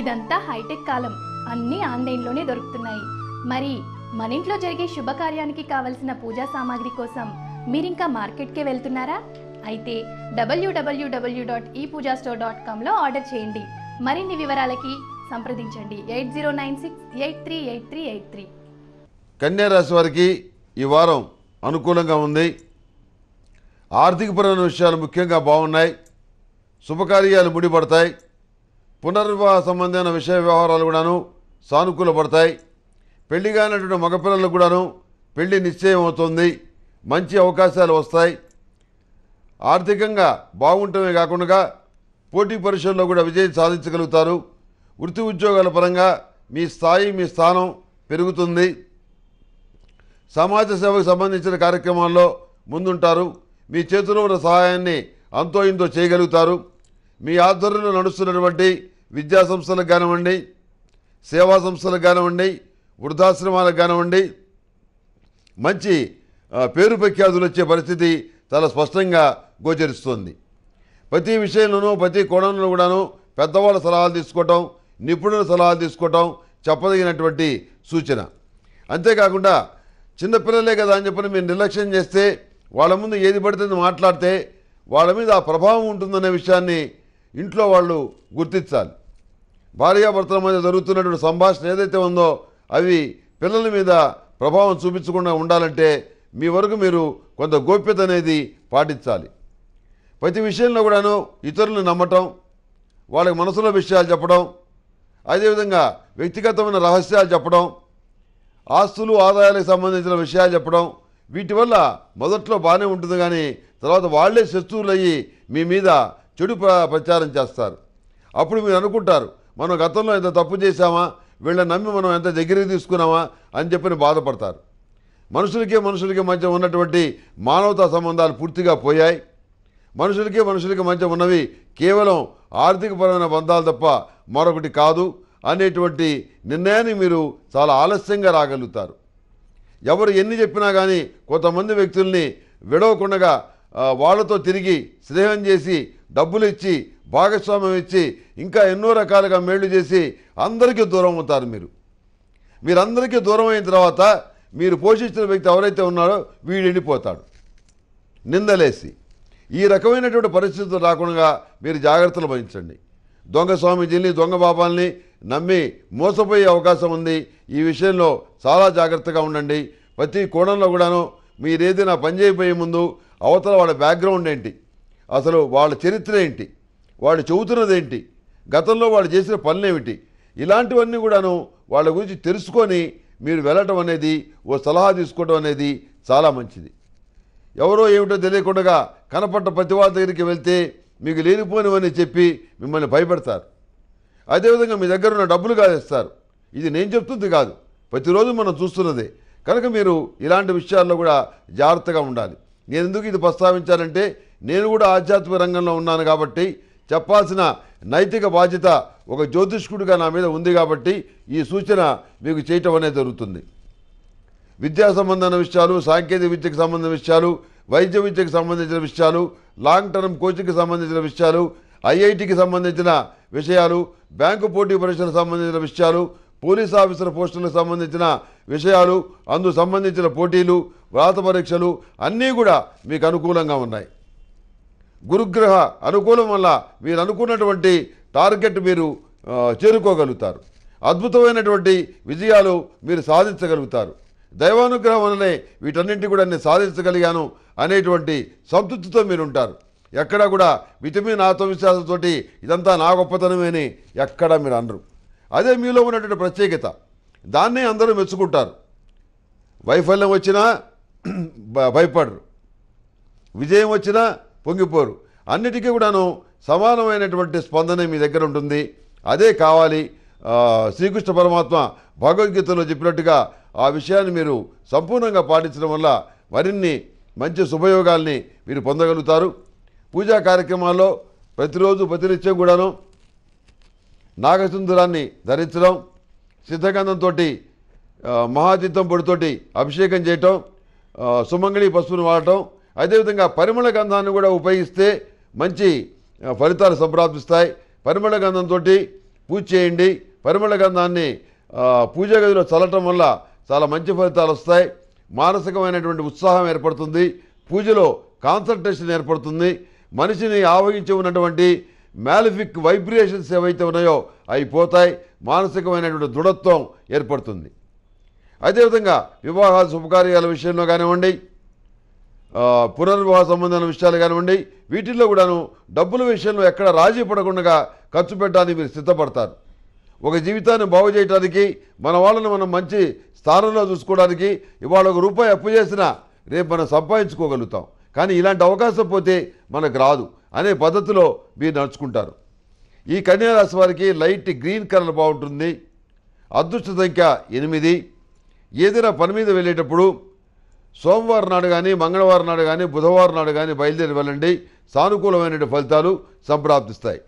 ఇదంతా హైటెక్ కాలం అన్నీ ఆన్లైన్లోనే దొరుకుతున్నాయి మరి మన ఇంట్లో జరిగే శుభకార్యానికి కావలసిన పూజా సామాగ్రి కోసం మీరింకా మార్కెట్కే వెళ్తున్నారా అయితే డబ్ల్యూడబ్ల్యూడబ్ల్యూ dot e Pooja store dot కామ్లో ఆర్డర్ చేయండి మరిన్ని వివరాలకి సంప్రదించండి eight zero nine six eight three eight three eight three కన్యా రాశి వారికి ఈ వారం అనుకూలంగా ఉంది ఆర్థికపరమైన విషయాలు ముఖ్యంగా బాగున్నాయి శుభకార్యాలు ముడిపడతాయి పునర్వివాహ సంబంధమైన విషయ వ్యవహారాలు కూడాను సానుకూల పడతాయి పెళ్లి కానటువంటి మగపిల్లలకు కూడాను పెళ్లి నిశ్చయం అవుతుంది మంచి అవకాశాలు వస్తాయి ఆర్థికంగా బాగుంటమే కాకుండా పోటీ పరీక్షల్లో కూడా విజయం సాధించగలుగుతారు వృత్తి ఉద్యోగాల పరంగా మీ స్థాయి మీ స్థానం పెరుగుతుంది సమాజ సేవకు సంబంధించిన కార్యక్రమాల్లో ముందుంటారు మీ చేతిలో ఉన్న సహాయాన్ని అంతో ఇంతో చేయగలుగుతారు మీ ఆధ్వర్యంలో నడుస్తున్నటువంటి విద్యా సంస్థలకు కానివ్వండి సేవా సంస్థలకు కానివ్వండి వృద్ధాశ్రమాలకు కానివ్వండి మంచి పేరు ప్రఖ్యాతులు వచ్చే పరిస్థితి చాలా స్పష్టంగా గోచరిస్తుంది ప్రతి విషయంలోనూ ప్రతి కోణంలో కూడాను పెద్దవాళ్ళ సలహాలు తీసుకోవటం నిపుణుల సలహాలు తీసుకోవటం చెప్పదగినటువంటి సూచన అంతేకాకుండా చిన్నపిల్లలే కదా అని చెప్పని మీరు నిర్లక్ష్యం చేస్తే వాళ్ళ ముందు ఏది పడితే మాట్లాడితే వాళ్ళ మీద ఆ ప్రభావం ఉంటుందనే విషయాన్ని ఇంట్లో వాళ్ళు గుర్తించాలి భార్యాభర్తల మధ్య జరుగుతున్నటువంటి సంభాషణ ఏదైతే ఉందో అవి పిల్లల మీద ప్రభావం చూపించకుండా ఉండాలంటే మీ వరకు మీరు కొంత గోప్యత అనేది పాటించాలి ప్రతి విషయంలో కూడాను ఇతరులను నమ్మటం వాళ్ళకి మనసులో విషయాలు చెప్పడం అదేవిధంగా వ్యక్తిగతమైన రహస్యాలు చెప్పడం ఆస్తులు ఆదాయాలకు సంబంధించిన విషయాలు చెప్పడం వీటి వల్ల మొదట్లో బాగానే ఉంటుంది కానీ తర్వాత వాళ్లే శత్రువులయ్యి మీ మీద చెడు ప్రచారం చేస్తారు అప్పుడు మీరు అనుకుంటారు మనం గతంలో ఎంత తప్పు చేశామా వీళ్ళని నమ్మి మనం ఎంత దగ్గరికి తీసుకున్నామా అని చెప్పని బాధపడతారు మనుషులకే మనుషులకి మధ్య ఉన్నటువంటి మానవతా సంబంధాలు పూర్తిగా పోయాయి మనుషులకే మనుషులకి మధ్య ఉన్నవి కేవలం ఆర్థికపరమైన బంధాలు తప్ప మరొకటి కాదు అనేటువంటి నిర్ణయాన్ని మీరు చాలా ఆలస్యంగా రాగలుగుతారు ఎవరు ఎన్ని చెప్పినా కానీ కొంతమంది వ్యక్తుల్ని విడవకుండా వాళ్ళతో తిరిగి స్నేహం చేసి డబ్బులు ఇచ్చి భాగస్వామ్యం ఇచ్చి ఇంకా ఎన్నో రకాలుగా మేళ్లు చేసి అందరికీ దూరం అవుతారు మీరు మీరందరికీ దూరం అయిన తర్వాత మీరు పోషించిన వ్యక్తి ఎవరైతే ఉన్నారో వీడు ఎండిపోతాడు నిందలేసి ఈ రకమైనటువంటి పరిస్థితులు రాకుండా మీరు జాగ్రత్తలు భరించండి దొంగ స్వామీజీని దొంగ బాబాల్ని నమ్మి మోసపోయే అవకాశం ఉంది ఈ విషయంలో చాలా జాగ్రత్తగా ఉండండి ప్రతి కోణంలో కూడాను మీరేదైనా పని చేయబోయే ముందు అవతల వాళ్ళ బ్యాక్గ్రౌండ్ ఏంటి అసలు వాళ్ళ చరిత్ర ఏంటి వాళ్ళు చెబుతున్నది ఏంటి గతంలో వాళ్ళు చేసిన పనులేమిటి ఇలాంటివన్నీ కూడాను వాళ్ళ గురించి తెలుసుకొని మీరు వెళ్ళటం అనేది ఓ సలహా తీసుకోవడం అనేది చాలా మంచిది ఎవరో ఏమిటో తెలియకుండా కనపడ్డ ప్రతివాళ్ళ దగ్గరికి వెళ్తే మీకు లేనిపోనివని చెప్పి మిమ్మల్ని భయపెడతారు అదేవిధంగా మీ దగ్గర ఉన్న డబ్బులు ఇస్తారు ఇది నేను చెప్తుంది కాదు ప్రతిరోజు మనం చూస్తున్నదే కనుక మీరు ఇలాంటి విషయాల్లో కూడా జాగ్రత్తగా ఉండాలి నేను ఎందుకు ఇది ప్రస్తావించాలంటే నేను కూడా ఆధ్యాత్మిక రంగంలో ఉన్నాను కాబట్టి చెప్పాల్సిన నైతిక బాధ్యత ఒక జ్యోతిష్కుడిగా నా మీద ఉంది కాబట్టి ఈ సూచన మీకు చేయటం అనేది జరుగుతుంది విద్యా సంబంధమైన విషయాలు సాంకేతిక విద్యకు సంబంధించిన విషయాలు వైద్య విద్యకు సంబంధించిన విషయాలు లాంగ్ టర్మ్ కోచింగ్కి సంబంధించిన విషయాలు ఐఐటికి సంబంధించిన విషయాలు బ్యాంకు పోటీ పరీక్షలకు సంబంధించిన విషయాలు పోలీస్ ఆఫీసర్ పోస్టులకు సంబంధించిన విషయాలు అందు సంబంధించిన పోటీలు వ్రాత పరీక్షలు అన్నీ కూడా మీకు అనుకూలంగా ఉన్నాయి గురుగ్రహ అనుకూలం వల్ల మీరు అనుకున్నటువంటి టార్గెట్ మీరు చేరుకోగలుగుతారు అద్భుతమైనటువంటి విజయాలు మీరు సాధించగలుగుతారు దైవానుగ్రహం వలనే వీటన్నింటి కూడా నేను సాధించగలిగాను అనేటువంటి సంతృప్తితో ఉంటారు ఎక్కడా కూడా విటమిన్ ఆత్మవిశ్వాసంతో ఇదంతా నా గొప్పతనమే అని ఎక్కడా మీరు అనరు అదే మీలో ఉన్నటువంటి ప్రత్యేకత దాన్నే అందరూ మెచ్చుకుంటారు వైఫల్యం వచ్చినా భయపడరు విజయం వచ్చినా పొంగిపోరు అన్నిటికీ కూడాను సమానమైనటువంటి స్పందన మీ దగ్గర ఉంటుంది అదే కావాలి శ్రీకృష్ణ పరమాత్మ భగవద్గీతలో చెప్పినట్టుగా ఆ విషయాన్ని మీరు సంపూర్ణంగా పాటించడం వల్ల మరిన్ని మంచి శుభయోగాల్ని మీరు పొందగలుగుతారు పూజా కార్యక్రమాల్లో ప్రతిరోజు ప్రతినిత్యం కూడాను నాగసుందరాన్ని ధరించడం సిద్ధగంధంతో మహాతీర్థం పొడితోటి అభిషేకం చేయటం సుమంగళి పసుపును వాడటం అదేవిధంగా పరిమళ గంధాన్ని కూడా ఉపయోగిస్తే మంచి ఫలితాలు సంప్రాప్తిస్తాయి పరిమళ గంధంతో పూజ చేయండి పరిమళ గంధాన్ని పూజా గదిలో చల్లటం వల్ల చాలా మంచి ఫలితాలు వస్తాయి మానసికమైనటువంటి ఉత్సాహం ఏర్పడుతుంది పూజలో కాన్సన్ట్రేషన్ ఏర్పడుతుంది మనిషిని ఆవహించి ఉన్నటువంటి మ్యాలిఫిక్ వైబ్రేషన్స్ ఏవైతే ఉన్నాయో అవి పోతాయి మానసికమైనటువంటి దృఢత్వం ఏర్పడుతుంది అదేవిధంగా వివాహ శుభకార్యాల విషయంలో కానివ్వండి పునర్వివాహ సంబంధమైన విషయాలు కానివ్వండి వీటిల్లో కూడాను డబ్బుల విషయంలో ఎక్కడ రాజీ పడకుండా ఖర్చు పెట్టడానికి మీరు సిద్ధపడతారు ఒక జీవితాన్ని బాగు చేయడానికి మన వాళ్ళని మనం మంచి స్థానంలో చూసుకోవడానికి ఇవాళ ఒక రూపాయి అప్పు చేసినా రేపు మనం సంపాదించుకోగలుగుతాం కానీ ఇలాంటి అవకాశం పోతే మనకు రాదు అనే పద్ధతిలో మీరు నడుచుకుంటారు ఈ కన్యారాశి వారికి లైట్ గ్రీన్ కలర్ బాగుంటుంది అదృష్ట సంఖ్య ఎనిమిది ఏదైనా పని మీద వెళ్ళేటప్పుడు సోమవారం నాడు కానీ మంగళవారం నాడు కానీ బుధవారం నాడు కానీ బయలుదేరి వెళ్ళండి సానుకూలమైన ఫలితాలు సంప్రాప్తిస్తాయి